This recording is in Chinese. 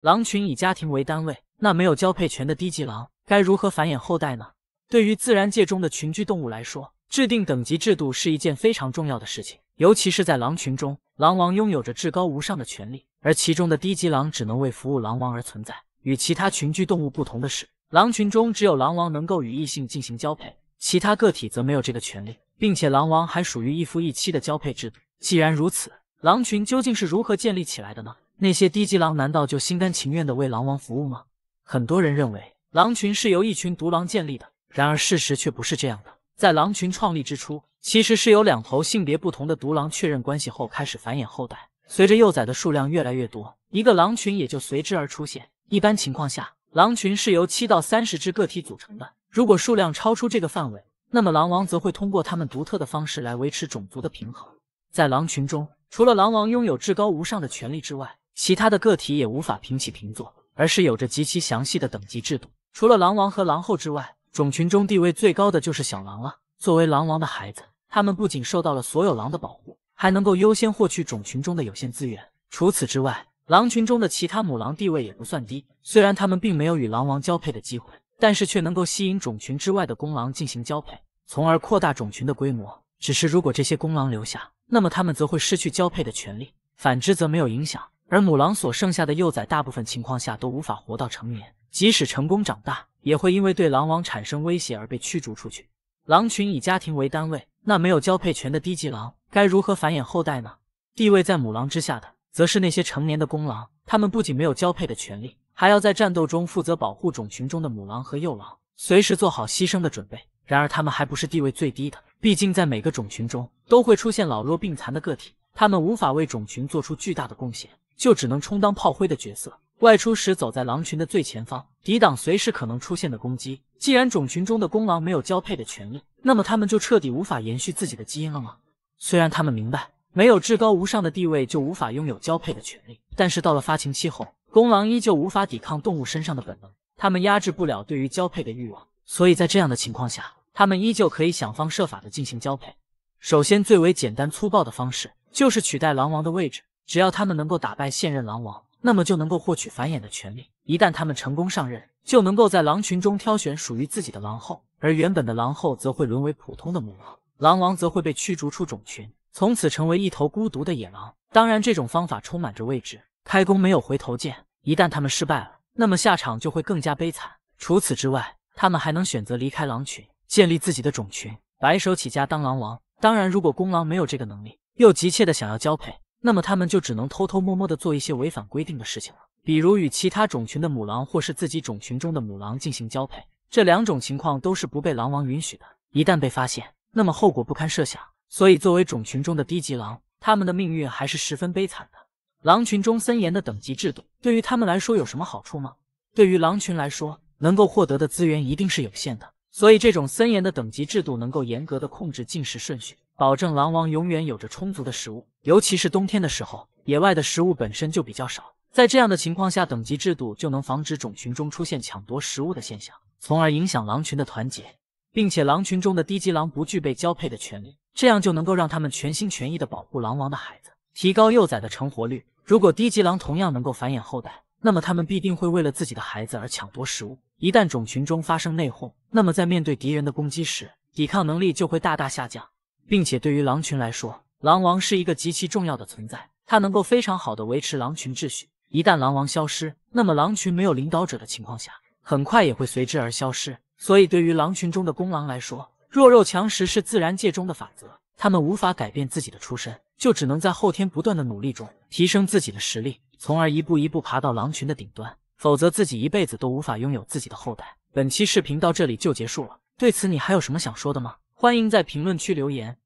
狼群以家庭为单位，那没有交配权的低级狼该如何繁衍后代呢？对于自然界中的群居动物来说，制定等级制度是一件非常重要的事情，尤其是在狼群中，狼王拥有着至高无上的权利，而其中的低级狼只能为服务狼王而存在。与其他群居动物不同的是，狼群中只有狼王能够与异性进行交配，其他个体则没有这个权利，并且狼王还属于一夫一妻的交配制度。既然如此，狼群究竟是如何建立起来的呢？那些低级狼难道就心甘情愿地为狼王服务吗？很多人认为狼群是由一群独狼建立的，然而事实却不是这样的。在狼群创立之初，其实是由两头性别不同的独狼确认关系后开始繁衍后代。随着幼崽的数量越来越多，一个狼群也就随之而出现。一般情况下，狼群是由七到三十只个体组成的。如果数量超出这个范围，那么狼王则会通过他们独特的方式来维持种族的平衡。在狼群中，除了狼王拥有至高无上的权力之外，其他的个体也无法平起平坐，而是有着极其详细的等级制度。除了狼王和狼后之外，种群中地位最高的就是小狼了。作为狼王的孩子，他们不仅受到了所有狼的保护，还能够优先获取种群中的有限资源。除此之外，狼群中的其他母狼地位也不算低。虽然他们并没有与狼王交配的机会，但是却能够吸引种群之外的公狼进行交配，从而扩大种群的规模。只是如果这些公狼留下，那么他们则会失去交配的权利；反之则没有影响。而母狼所剩下的幼崽，大部分情况下都无法活到成年，即使成功长大，也会因为对狼王产生威胁而被驱逐出去。狼群以家庭为单位，那没有交配权的低级狼该如何繁衍后代呢？地位在母狼之下的，则是那些成年的公狼，他们不仅没有交配的权利，还要在战斗中负责保护种群中的母狼和幼狼，随时做好牺牲的准备。然而，他们还不是地位最低的，毕竟在每个种群中都会出现老弱病残的个体，他们无法为种群做出巨大的贡献。就只能充当炮灰的角色，外出时走在狼群的最前方，抵挡随时可能出现的攻击。既然种群中的公狼没有交配的权利，那么他们就彻底无法延续自己的基因了吗？虽然他们明白没有至高无上的地位就无法拥有交配的权利，但是到了发情期后，公狼依旧无法抵抗动物身上的本能，他们压制不了对于交配的欲望，所以在这样的情况下，他们依旧可以想方设法的进行交配。首先，最为简单粗暴的方式就是取代狼王的位置。只要他们能够打败现任狼王，那么就能够获取繁衍的权利。一旦他们成功上任，就能够在狼群中挑选属于自己的狼后，而原本的狼后则会沦为普通的母狼，狼王则会被驱逐出种群，从此成为一头孤独的野狼。当然，这种方法充满着未知，开弓没有回头箭。一旦他们失败了，那么下场就会更加悲惨。除此之外，他们还能选择离开狼群，建立自己的种群，白手起家当狼王。当然，如果公狼没有这个能力，又急切的想要交配。那么他们就只能偷偷摸摸的做一些违反规定的事情了，比如与其他种群的母狼，或是自己种群中的母狼进行交配，这两种情况都是不被狼王允许的。一旦被发现，那么后果不堪设想。所以作为种群中的低级狼，他们的命运还是十分悲惨的。狼群中森严的等级制度，对于他们来说有什么好处吗？对于狼群来说，能够获得的资源一定是有限的，所以这种森严的等级制度能够严格的控制进食顺序。保证狼王永远有着充足的食物，尤其是冬天的时候，野外的食物本身就比较少。在这样的情况下，等级制度就能防止种群中出现抢夺食物的现象，从而影响狼群的团结。并且，狼群中的低级狼不具备交配的权利，这样就能够让他们全心全意的保护狼王的孩子，提高幼崽的成活率。如果低级狼同样能够繁衍后代，那么他们必定会为了自己的孩子而抢夺食物。一旦种群中发生内讧，那么在面对敌人的攻击时，抵抗能力就会大大下降。并且对于狼群来说，狼王是一个极其重要的存在，它能够非常好的维持狼群秩序。一旦狼王消失，那么狼群没有领导者的情况下，很快也会随之而消失。所以对于狼群中的公狼来说，弱肉强食是自然界中的法则。他们无法改变自己的出身，就只能在后天不断的努力中提升自己的实力，从而一步一步爬到狼群的顶端。否则自己一辈子都无法拥有自己的后代。本期视频到这里就结束了，对此你还有什么想说的吗？欢迎在评论区留言。